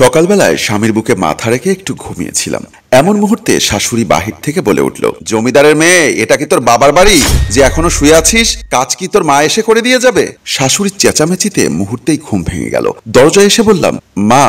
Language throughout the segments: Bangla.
সকালবেলায় স্বামীর বুকে মাথা রেখে একটু ঘুমিয়েছিলাম এমন মুহূর্তে শাশুড়ি বাহির থেকে বলে উঠল জমিদারের মেয়ে এটা কি তোর বাবার বাড়ি যে এখনো শুয়ে আছিস কাজ কি তোর মা এসে করে দিয়ে যাবে শাশুড়ির চেঁচামেচিতে মুহূর্তেই ঘুম ভেঙে গেল দরজায় এসে বললাম মা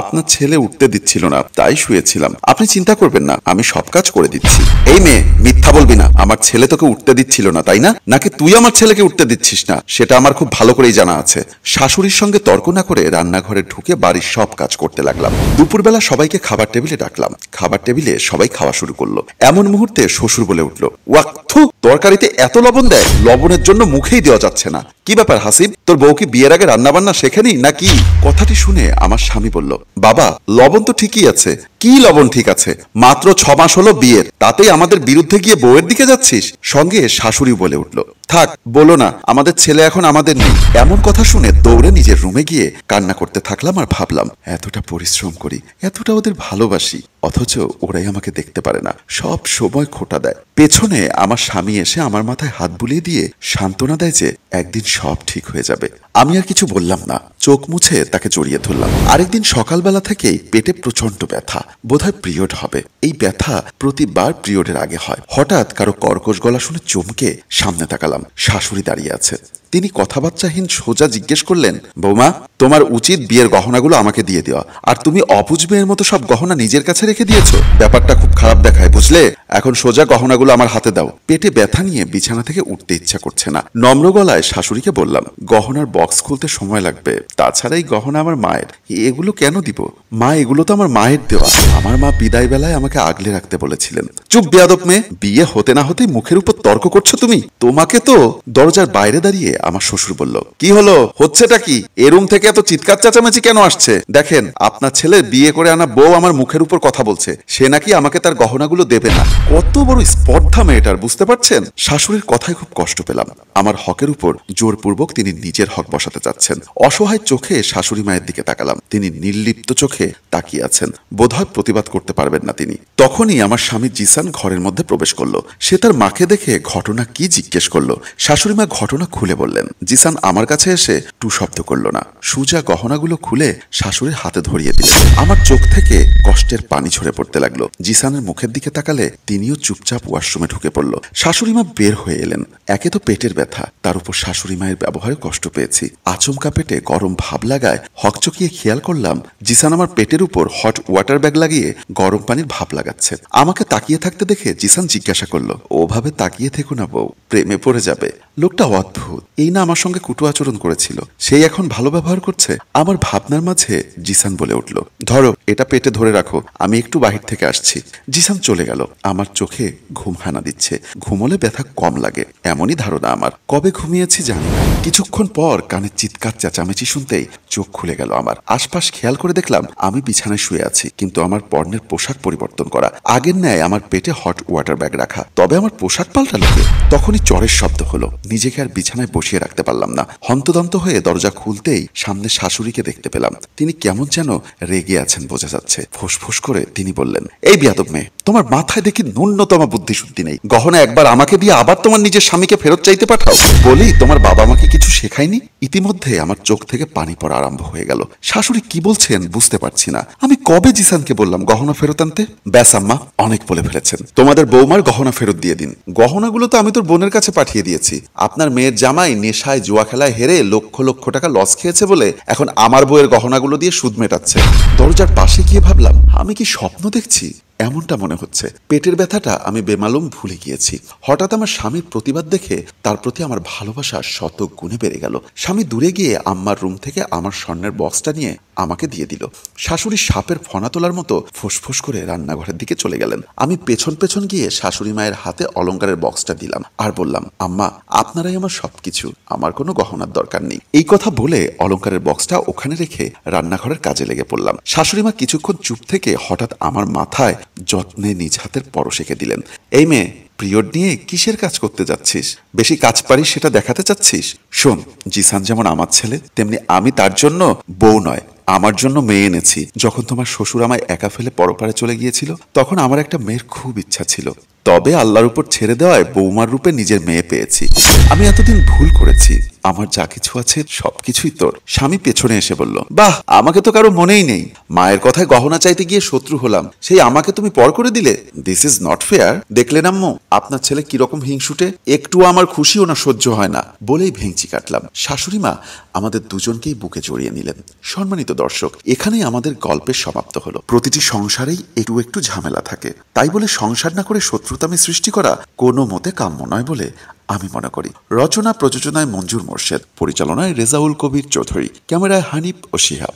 আপনার ছেলে উঠতে দিচ্ছিল না তাই শুয়েছিলাম আপনি চিন্তা করবেন না আমি সব কাজ করে দিচ্ছি এই মেয়ে মিথ্যা বলবি না আমার ছেলে তোকে উঠতে দিচ্ছিল না তাই না নাকি তুই আমার ছেলেকে উঠতে দিচ্ছিস না সেটা আমার খুব ভালো করেই জানা আছে শাশুড়ির সঙ্গে তর্ক না করে রান্নাঘরে ঢুকে বাড়ির সব কাজ করতে লাগলাম দুপুরবেলা সবাইকে খাবার টেবিলে ডাকলাম খাবার টেবিলে সবাই খাওয়া শুরু করলো এমন মুহূর্তে শ্বশুর বলে উঠল ওয়াক্থু তরকারিতে এত লবণ দেয় লবণের জন্য মুখেই দেওয়া যাচ্ছে না কি ব্যাপার হাসিব তোর বউ কি বিয়ের আগে রান্নাবান্না শেখেনি নাকি কথাটি শুনে আমার স্বামী বলল বাবা লবণ তো ঠিকই আছে কি লবণ ঠিক আছে মাত্র ছ মাস হলো বিয়ের তাতেই আমাদের বিরুদ্ধে গিয়ে বউয়ের দিকে যাচ্ছিস সঙ্গে শাশুড়ি বলে উঠল থাক বলো না আমাদের ছেলে এখন আমাদের নেই এমন কথা শুনে দৌড়ে নিজের রুমে গিয়ে কান্না করতে থাকলাম আর ভাবলাম এতটা পরিশ্রম করি এতটা ওদের ভালোবাসি অথচ ওরাই আমাকে দেখতে পারে না সব সময় খোটা দেয় পেছনে আমার স্বামী এসে আমার মাথায় হাত বুলিয়ে দিয়ে সান্ত্বনা দেয় যে একদিন সব ঠিক হয়ে যাবে আমি আর কিছু বললাম না চোখ মুছে তাকে জড়িয়ে ধরলাম আরেকদিন সকালবেলা থেকেই পেটে প্রচন্ড ব্যথা বোধহয় পিরিয়ড হবে এই ব্যথা প্রতিবার পিরিয়ডের আগে হয় হঠাৎ কারো কর্কশ গলা শুনে চমকে সামনে তাকালাম শাশুড়ি দাঁড়িয়ে আছে তিনি কথাবার্তাহীন সোজা জিজ্ঞেস করলেন বৌমা তোমার উচিত বিয়ের গহনাগুলো আমাকে দিয়ে দেওয়া আর তুমি অপুজ মতো সব গহনা নিজের কাছে রেখে দিয়েছো ব্যাপারটা খুব খারাপ দেখায় বুঝলে এখন সোজা গহনাগুলো আমার হাতে দাও পেটে ব্যথা নিয়ে বিছানা থেকে উঠতে ইচ্ছা করছে না নম্র গলায় শাশুড়িকে বললাম গহনার বক্স খুলতে সময় লাগবে তাছাড়া এই গহনা আমার মায়ের এগুলো কেন দিব মা এগুলো তো আমার মায়ের দেওয়া আমার মা বিদায় বেলায় আমাকে আগলে রাখতে বলেছিলেন চুপ বেয়াদব মেয়ে বিয়ে হতে না হতেই মুখের উপর তর্ক করছো তুমি তোমাকে তো দরজার বাইরে দাঁড়িয়ে আমার শ্বশুর বলল কি হলো হচ্ছেটা কি এ রুম থেকে এত চিৎকার চাচামেচি কেন আসছে দেখেন আপনার ছেলে বিয়ে করে আনা বউ আমার মুখের উপর কথা বলছে সে নাকি আমাকে তার গহনাগুলো দেবে না কত বড় স্পর্ধা মেয়েটার বুঝতে পারছেন শাশুড়ির কথায় খুব কষ্ট পেলাম আমার হকের উপর জোরপূর্বক তিনি নিজের হক বসাতে চাচ্ছেন অসহায় চোখে শাশুড়ি মায়ের দিকে তাকালাম তিনি নির্লিপ্ত চোখে তাকিয়ে আছেন বোধহয় প্রতিবাদ করতে পারবেন না তিনি তখনই আমার স্বামী জিসান ঘরের মধ্যে প্রবেশ করলো সে তার মাকে দেখে ঘটনা কি জিজ্ঞেস করলো শাশুড়ি মা ঘটনা খুলে বললেন জিসান আমার কাছে এসে টু শব্দ করলো না সুজা গহনাগুলো খুলে শাশুড়ির হাতে ধরিয়ে দিল আমার চোখ থেকে কষ্টের পানি ঝরে পড়তে লাগলো জিসানের মুখের দিকে তাকালে তিনিও চুপচাপ ওয়াশরুমে ঢুকে পড়ল শাশুড়িমা বের হয়ে এলেন একে তো পেটের ব্যথা তার উপর শাশুড়ি মায়ের ব্যবহারে কষ্ট পেয়েছি আচমকা পেটে গরম ভাব লাগায় হকচকিয়ে খেয়াল করলাম জিসান আমার পেটের উপর হট ওয়াটার ব্যাগ লাগিয়ে গরম পানির ভাব লাগাচ্ছে আমাকে তাকিয়ে থাকতে দেখে জিসান জিজ্ঞাসা করল ওভাবে তাকিয়ে থেকো না বউ প্রেমে পড়ে যাবে লোকটা অদ্ভুত এই না আমার সঙ্গে কুটু আচরণ করেছিল সেই এখন ভালো ব্যবহার করছে আমার ভাবনার মাঝে জিসান বলে উঠল ধরো এটা পেটে ধরে রাখো আমি একটু বাহির থেকে আসছি জিসান চলে গেল আমার চোখে ঘুম হানা দিচ্ছে ঘুমলে ব্যথা কম লাগে এমনই ধারণা আমার কবে ঘুমিয়েছি জানি কিছুক্ষণ পর কানে চিৎকার চেঁচামেচি শুনতেই চোখ খুলে গেল আমার আশপাশ খেয়াল করে দেখলাম আমি বিছানায় শুয়ে আছি কিন্তু আমার পর্ণের পোশাক পরিবর্তন করা আগের ন্যায় আমার পেটে হট ওয়াটার ব্যাগ রাখা তবে আমার পোশাক পাল্টালো তখনই চরের শব্দ হলো নিজেকে আর বিছানায় বসিয়ে রাখতে পারলাম না হন্তদন্ত হয়ে দরজা খুলতেই সামনে শাশুড়িকে দেখতে পেলাম তিনি কেমন যেন রেগে আছেন বোঝা যাচ্ছে ফোঁস করে তিনি বললেন এই বিয়াদব মেয়ে তোমার মাথায় দেখি ন্যূনতম বুদ্ধিশুদ্ধি নেই গহনা একবার আমাকে দিয়ে আবার তোমার নিজের স্বামীকে ফেরত চাইতে পাঠাও বলি তোমার বাবা আমাকে কিছু শেখায়নি ইতিমধ্যে আমার চোখ থেকে পানি পড়া আরম্ভ হয়ে গেল শাশুড়ি কি বলছেন বুঝতে পারছি না আমি কবে জিসানকে বললাম গহনা ফেরত আনতে ব্যাস আম্মা অনেক বলে ফেলেছেন তোমাদের বৌমার গহনা ফেরত দিয়ে দিন গহনাগুলো তো আমি তোর বোনের কাছে পাঠিয়ে দিয়েছি আপনার মেয়ের জামাই নেশায় জুয়া খেলায় হেরে লক্ষ লক্ষ টাকা লস খেয়েছে বলে এখন আমার বইয়ের গহনাগুলো দিয়ে সুদ মেটাচ্ছে দরজার পাশে গিয়ে ভাবলাম আমি কি স্বপ্ন দেখছি এমনটা মনে হচ্ছে পেটের ব্যথাটা আমি বেমালুম ভুলে গিয়েছি হঠাৎ আমার স্বামীর প্রতিবাদ দেখে তার প্রতি আমার ভালোবাসা শত গুণে বেড়ে গেল স্বামী দূরে গিয়ে আম্মার রুম থেকে আমার স্বর্ণের বক্সটা নিয়ে আমাকে দিয়ে দিল শাশুড়ি সাপের ফনা তোলার মতো ফোসফোস করে রান্নাঘরের দিকে চলে গেলেন আমি পেছন পেছন গিয়ে শাশুড়ি মায়ের হাতে অলঙ্কারের বক্সটা দিলাম আর বললাম আম্মা আপনারাই আমার সবকিছু আমার কোনো গহনার দরকার নেই এই কথা বলে অলঙ্কারের বক্সটা ওখানে রেখে রান্নাঘরের কাজে লেগে পড়লাম শাশুড়ি মা কিছুক্ষণ চুপ থেকে হঠাৎ আমার মাথায় যত্নে নিজ হাতের পরশ এঁকে দিলেন এই মেয়ে পিরিয়ড নিয়ে কিসের কাজ করতে যাচ্ছিস বেশি কাজ পারিস সেটা দেখাতে চাচ্ছিস শোন জিসান যেমন আমার ছেলে তেমনি আমি তার জন্য বউ নয় আমার জন্য মেয়ে এনেছি যখন তোমার শ্বশুর আমায় একা ফেলে পরপারে চলে গিয়েছিল তখন আমার একটা মেয়ের খুব ইচ্ছা ছিল তবে আল্লাহর উপর ছেড়ে দেওয়ায় বৌমার রূপে নিজের মেয়ে পেয়েছি আমি এতদিন ভুল করেছি আমার যা কিছু আছে সবকিছুই তোর স্বামী পেছনে এসে বলল বাহ আমাকে তো কারো মনেই নেই মায়ের কথায় গহনা চাইতে গিয়ে শত্রু হলাম সেই আমাকে তুমি পর করে দিলে দিস ইজ নট ফেয়ার দেখলেন আম্মু আপনার ছেলে কিরকম হিংসুটে একটু আমার খুশিও না সহ্য হয় না বলেই ভেঙচি কাটলাম শাশুড়ি মা আমাদের দুজনকেই বুকে জড়িয়ে নিলেন সম্মানিত দর্শক এখানেই আমাদের গল্পের সমাপ্ত হলো প্রতিটি সংসারেই একটু একটু ঝামেলা থাকে তাই বলে সংসার না করে শত্রুতামি সৃষ্টি করা কোনো মতে কাম্য নয় বলে আমি মনে করি রচনা প্রযোজনায় মঞ্জুর মোর্শেদ পরিচালনায় রেজাউল কবির চৌধুরী ক্যামেরায় হানিফ ও শিহাব